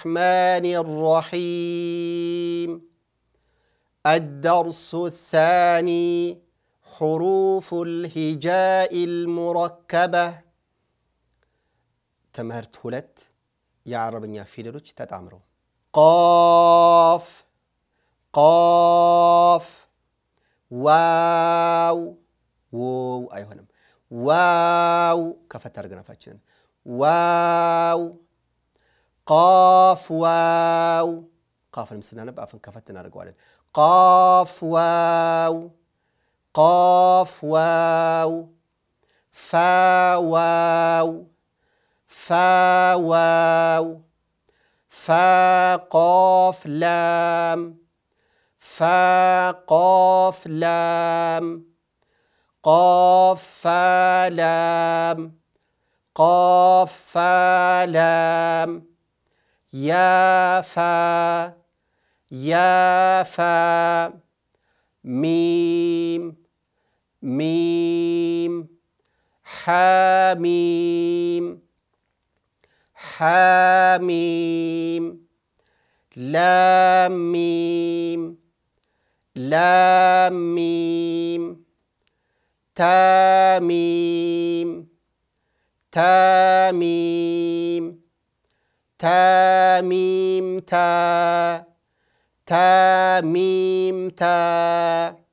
الرحمن الرحيم الدرس الثاني حروف الهجاء المركبة تمرت هلت يا عرب يا فيلروج تتعمرو قاف قاف واو واو أيها نم واو كفتر جنا واو قاف قاف واو قاف المسنانة بقى فنكفت نار قوالين قاف واو قاف واو فا واو فا واو فا قاف لام فا قاف لام قاف فا لام قاف فا لام يا فا يا فا ميم ميم حاميم حاميم لام ميم لام ميم تاميم تاميم تا ميم تا تا ميم تا